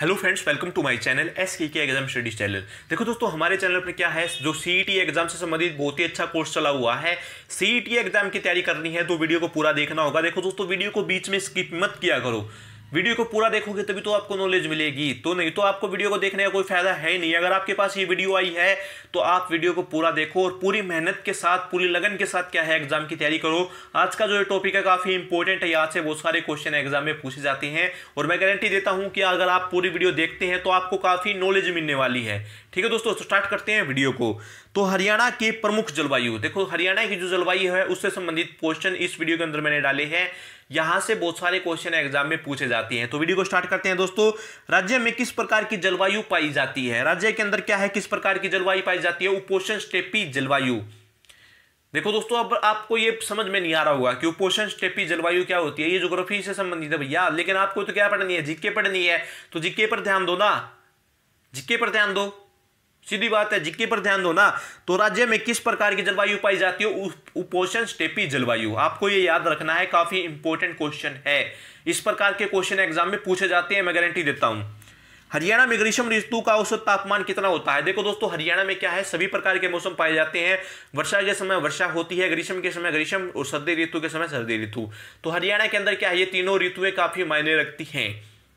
Hello friends welcome to my channel S K exam studies channel देखो दोस्तों हमारे channel पर क्या है जो सीई एग्जाम e से संबंधित बहुत ही अच्छा कोर्स चला हुआ है सीई एग्जाम e की तैयारी करनी है तो वीडियो को पूरा देखना होगा देखो दोस्तों वीडियो को बीच में स्किप मत किया करो वीडियो को पूरा देखोगे तभी तो आपको नॉलेज मिलेगी तो नहीं तो आपको वीडियो को देखने का कोई फायदा है नहीं अगर आपके पास ये वीडियो आई है तो आप वीडियो को पूरा देखो और पूरी मेहनत के साथ पूरी लगन के साथ क्या है एग्जाम की तैयारी करो आज का जो ये टॉपिक है काफी इंपॉर्टेंट है यहाँ से बहुत सारे क्वेश्चन एग्जाम में पूछे जाते हैं और मैं गारंटी देता हूँ कि अगर आप पूरी वीडियो देखते हैं तो आपको काफी नॉलेज मिलने वाली है ठीक है दोस्तों स्टार्ट तो करते हैं वीडियो को तो हरियाणा की प्रमुख जलवायु देखो हरियाणा की जो जलवायु है उससे संबंधित क्वेश्चन इस वीडियो के अंदर मैंने डाले हैं यहां से बहुत सारे क्वेश्चन एग्जाम में पूछे जाते जाती हैं तो वीडियो को स्टार्ट करते हैं दोस्तों राज्य में किस प्रकार की जलवायु पाई जाती है राज्य के अंदर क्या है किस प्रकार की जलवायु पाई जाती है उपोषण स्टेपी जलवायु देखो दोस्तों अब आपको ये समझ में नहीं आ रहा होगा कि उपोषण स्टेपी जलवायु क्या होती है ये जोग्राफी से संबंधित है भैया लेकिन आपको तो क्या पढ़नी है जीके पढ़नी है तो जीके पर ध्यान दो ना जीके पर ध्यान दो सीधी बात है जिक्की पर ध्यान दो ना तो राज्य में किस प्रकार की जलवायु पाई जाती है उपोषण स्टेपी जलवायु आपको ये याद रखना है काफी इंपॉर्टेंट क्वेश्चन है इस प्रकार के क्वेश्चन एग्जाम में पूछे जाते हैं मैं गारंटी देता हूं हरियाणा में ग्रीष्म ऋतु का औसत तापमान कितना होता है देखो दोस्तों हरियाणा में क्या है सभी प्रकार के मौसम पाए जाते हैं वर्षा के समय वर्षा होती है ग्रीष्म के समय ग्रीष्म और सर्दी ऋतु के समय सर्दी ऋतु तो हरियाणा के अंदर क्या है ये तीनों ऋतुएं काफी मायने रखती हैं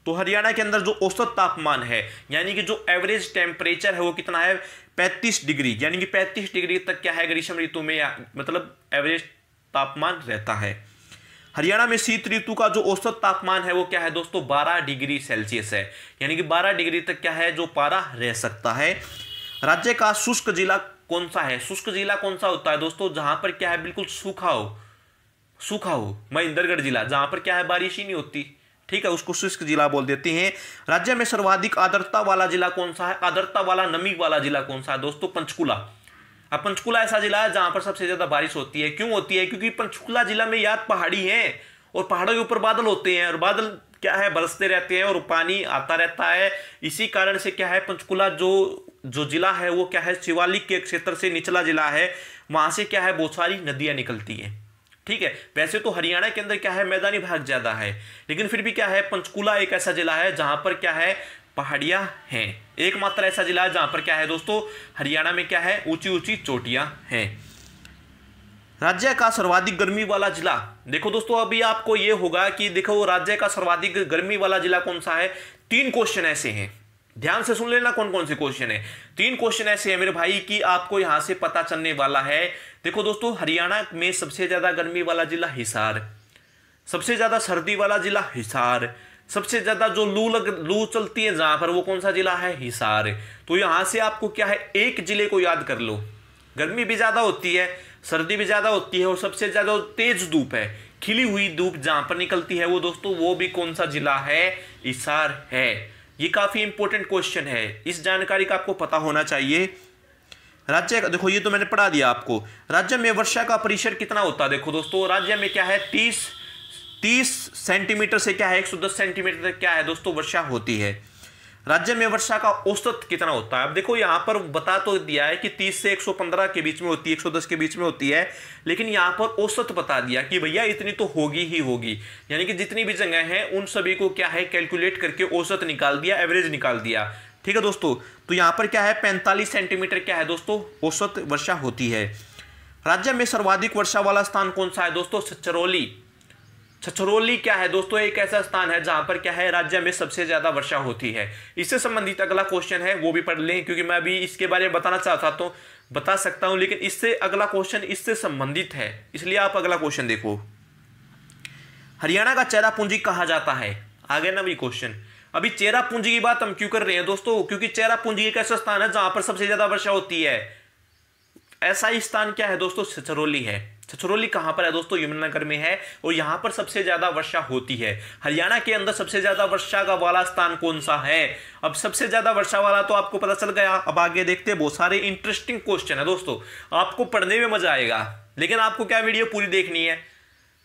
तो हरियाणा के अंदर जो औसत तापमान है यानी कि जो एवरेज टेम्परेचर है वो कितना है 35 डिग्री यानी कि 35 डिग्री तक क्या है ग्रीष्म ऋतु में या मतलब एवरेज तापमान रहता है हरियाणा में शीत ऋतु का जो औसत तापमान है वो क्या है दोस्तों बारह डिग्री सेल्सियस है यानी कि बारह डिग्री तक क्या है जो पारा रह सकता है राज्य का शुष्क जिला कौन सा है शुष्क जिला कौन सा होता है दोस्तों जहां पर क्या है बिल्कुल सूखा हो सूखा हो महिंदरगढ़ जिला जहां पर क्या है बारिश ही नहीं होती ठीक है उसको शुष्क जिला बोल देते हैं राज्य में सर्वाधिक आदरता वाला जिला कौन सा है आदरता वाला नमी वाला जिला कौन सा है दोस्तों पंचकुला अब पंचकुला ऐसा जिला है जहां पर सबसे ज्यादा बारिश होती है क्यों होती है क्योंकि पंचकुला जिला में याद पहाड़ी है और पहाड़ों के ऊपर बादल होते हैं और बादल क्या है बरसते रहते हैं और पानी आता रहता है इसी कारण से क्या है पंचकुला जो जो जिला है वो क्या है शिवालिक के क्षेत्र से निचला जिला है वहां से क्या है बहुत सारी नदियां निकलती हैं ठीक है वैसे तो हरियाणा के अंदर क्या है मैदानी भाग ज़्यादा है लेकिन फिर भी क्या है पंचकूला एक ऐसा जिला है जहां पर क्या है पहाड़िया हैं एकमात्र ऐसा जिला है जहां पर क्या है दोस्तों हरियाणा में क्या है ऊंची ऊंची चोटियां हैं राज्य का सर्वाधिक गर्मी वाला जिला देखो दोस्तों अभी आपको यह होगा कि देखो राज्य का सर्वाधिक गर्मी वाला जिला कौन सा है तीन क्वेश्चन ऐसे हैं ध्यान से सुन लेना कौन कौन से क्वेश्चन है तीन क्वेश्चन ऐसे हैं मेरे भाई कि आपको यहां से पता चलने वाला है देखो दोस्तों हरियाणा में सबसे ज्यादा गर्मी वाला जिला हिसार सबसे ज्यादा सर्दी वाला जिला हिसार सबसे ज्यादा जो लू लग लू चलती है जहां पर वो कौन सा जिला है हिसार तो यहां से आपको क्या है एक जिले को याद कर लो गर्मी भी ज्यादा होती है सर्दी भी ज्यादा होती है और सबसे ज्यादा तेज धूप है खिली हुई धूप जहां पर निकलती है वो दोस्तों वो भी कौन सा जिला है हिसार है ये काफ़ी इंपॉर्टेंट क्वेश्चन है इस जानकारी का आपको पता होना चाहिए राज्य का देखो ये तो मैंने पढ़ा दिया आपको राज्य में वर्षा का परिसर कितना होता है देखो दोस्तों राज्य में क्या है तीस तीस सेंटीमीटर से क्या है एक सौ दस सेंटीमीटर तक क्या है दोस्तों वर्षा होती है राज्य में वर्षा का औसत कितना होता है अब देखो यहाँ पर बता तो दिया है कि 30 से 115 के बीच में होती है 110 के बीच में होती है लेकिन यहाँ पर औसत बता दिया कि भैया इतनी तो होगी ही होगी यानी कि जितनी भी जगह है उन सभी को क्या है कैलकुलेट करके औसत निकाल दिया एवरेज निकाल दिया ठीक है दोस्तों तो यहाँ पर क्या है पैंतालीस सेंटीमीटर क्या है दोस्तों औसत वर्षा होती है राज्य में सर्वाधिक वर्षा वाला स्थान कौन सा है दोस्तों सचरौली छछरौली अच्छा, क्या है दोस्तों एक ऐसा स्थान है जहां पर क्या है राज्य में सबसे ज्यादा वर्षा होती है इससे संबंधित अगला क्वेश्चन है वो भी पढ़ लें क्योंकि मैं अभी इसके बारे में बताना चाहता हूं तो बता सकता हूं लेकिन इससे अगला क्वेश्चन इससे संबंधित है इसलिए आप अगला क्वेश्चन देखो हरियाणा का चेरा पूंजी कहा जाता है आगे ना भी क्वेश्चन अभी चेरा पूंजी की बात हम क्यों कर रहे हैं दोस्तों क्योंकि चेरा पूंजी एक ऐसा स्थान है जहां पर सबसे ज्यादा वर्षा होती है ऐसा ही स्थान क्या है दोस्तों छछरौली है छछरौली कहाँ पर है दोस्तों यमुनानगर में है और यहाँ पर सबसे ज्यादा वर्षा होती है हरियाणा के अंदर सबसे ज्यादा वर्षा का वाला स्थान कौन सा है अब सबसे ज्यादा वर्षा वाला तो आपको पता चल गया अब आगे देखते हैं बहुत सारे इंटरेस्टिंग क्वेश्चन है दोस्तों आपको पढ़ने में मजा आएगा लेकिन आपको क्या वीडियो पूरी देखनी है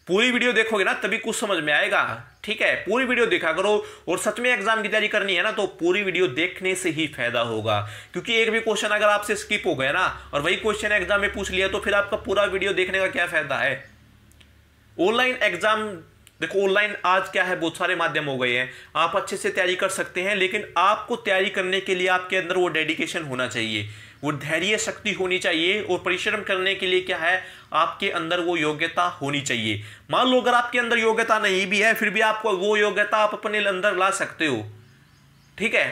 पूरी वीडियो देखोगे ना तभी कुछ समझ में आएगा हाँ। ठीक है पूरी वीडियो देखा करो और सच में एग्जाम की तैयारी करनी है ना तो पूरी वीडियो देखने से ही फायदा होगा क्योंकि एक भी क्वेश्चन अगर आपसे स्किप हो गया ना और वही क्वेश्चन एग्जाम में पूछ लिया तो फिर आपका पूरा वीडियो देखने का क्या फायदा है ऑनलाइन एग्जाम देखो ऑनलाइन आज क्या है बहुत सारे माध्यम हो गए हैं आप अच्छे से तैयारी कर सकते हैं लेकिन आपको तैयारी करने के लिए आपके अंदर वो डेडिकेशन होना चाहिए वो धैर्य शक्ति होनी चाहिए और परिश्रम करने के लिए क्या है आपके अंदर वो योग्यता होनी चाहिए मान लो अगर आपके अंदर योग्यता नहीं भी है फिर भी आपको वो योग्यता आप अपने अंदर ला सकते हो ठीक है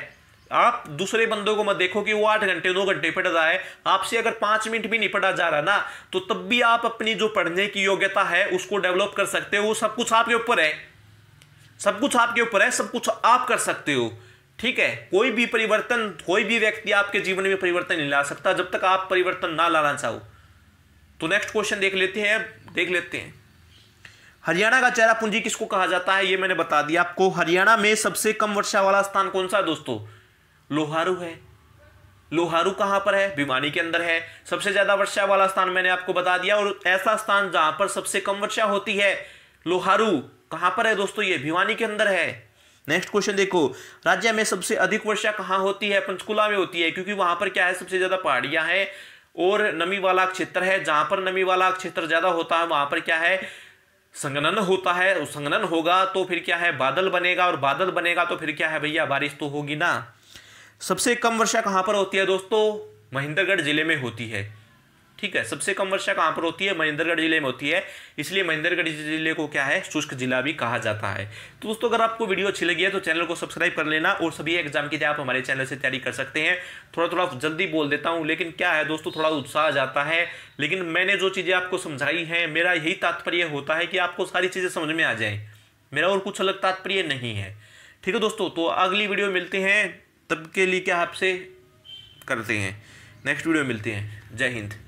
आप दूसरे बंदों को मत देखो कि वो आठ घंटे दो घंटे पढ़ रहा है आपसे अगर पांच मिनट भी नहीं पढ़ा जा रहा ना तो तब भी आप अपनी जो पढ़ने की योग्यता है उसको डेवलप कर सकते हो सब कुछ आपके ऊपर है सब कुछ आपके ऊपर है सब कुछ आप कर सकते हो ठीक है कोई भी परिवर्तन कोई भी व्यक्ति आपके जीवन में परिवर्तन नहीं ला सकता जब तक आप परिवर्तन ना लाना चाहो तो नेक्स्ट क्वेश्चन देख लेते हैं देख लेते हैं हरियाणा का चेहरा पूंजी किसको कहा जाता है ये मैंने बता दिया आपको हरियाणा में सबसे कम वर्षा वाला स्थान कौन सा है दोस्तों लोहारू है लोहारू कहां पर है भिवानी के अंदर है सबसे ज्यादा वर्षा वाला स्थान मैंने आपको बता दिया और ऐसा स्थान जहां पर सबसे कम वर्षा होती है लोहारू कहां पर है दोस्तों ये भिवानी के अंदर है नेक्स्ट क्वेश्चन देखो राज्य में सबसे अधिक वर्षा कहाँ होती है पंचकुला में होती है क्योंकि वहां पर क्या है सबसे ज्यादा पहाड़ियां हैं और नमी वाला क्षेत्र है जहां पर नमी वाला क्षेत्र ज्यादा होता है वहां पर क्या है संगनन होता है संगनन होगा तो फिर क्या है बादल बनेगा और बादल बनेगा तो फिर क्या है भैया बारिश तो होगी ना सबसे कम वर्षा कहाँ पर होती है दोस्तों महेंद्रगढ़ जिले में होती है ठीक है सबसे कम वर्षा कहाँ पर होती है महेंद्रगढ़ जिले में होती है इसलिए महेंद्रगढ़ जिले को क्या है शुष्क जिला भी कहा जाता है तो दोस्तों अगर आपको वीडियो अच्छी लगी है तो चैनल को सब्सक्राइब कर लेना और सभी एग्जाम की आप हमारे चैनल से तैयारी कर सकते हैं थोड़ा थोड़ा जल्दी बोल देता हूँ लेकिन क्या है दोस्तों थोड़ा उत्साह जाता है लेकिन मैंने जो चीज़ें आपको समझाई हैं मेरा यही तात्पर्य होता है कि आपको सारी चीज़ें समझ में आ जाए मेरा और कुछ अलग तात्पर्य नहीं है ठीक है दोस्तों तो अगली वीडियो मिलते हैं तब के लिए क्या आपसे करते हैं नेक्स्ट वीडियो मिलते हैं जय हिंद